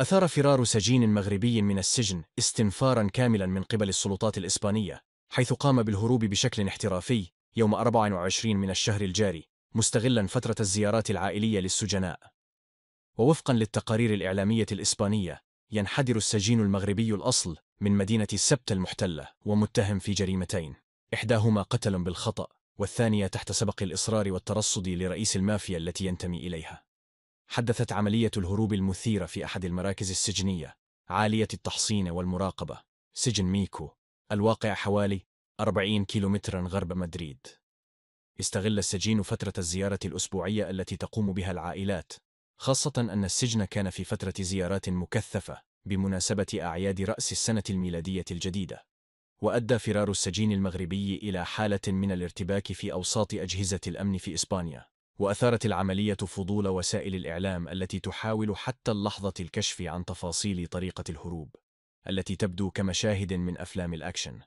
أثار فرار سجين مغربي من السجن استنفارا كاملا من قبل السلطات الإسبانية حيث قام بالهروب بشكل احترافي يوم 24 من الشهر الجاري مستغلا فترة الزيارات العائلية للسجناء ووفقا للتقارير الإعلامية الإسبانية ينحدر السجين المغربي الأصل من مدينة السبت المحتلة ومتهم في جريمتين إحداهما قتل بالخطأ والثانية تحت سبق الإصرار والترصد لرئيس المافيا التي ينتمي إليها حدثت عملية الهروب المثيرة في أحد المراكز السجنية عالية التحصين والمراقبة سجن ميكو الواقع حوالي 40 كيلومترا غرب مدريد استغل السجين فترة الزيارة الأسبوعية التي تقوم بها العائلات خاصة أن السجن كان في فترة زيارات مكثفة بمناسبة أعياد رأس السنة الميلادية الجديدة وأدى فرار السجين المغربي إلى حالة من الارتباك في أوساط أجهزة الأمن في إسبانيا وأثارت العملية فضول وسائل الإعلام التي تحاول حتى اللحظة الكشف عن تفاصيل طريقة الهروب التي تبدو كمشاهد من أفلام الأكشن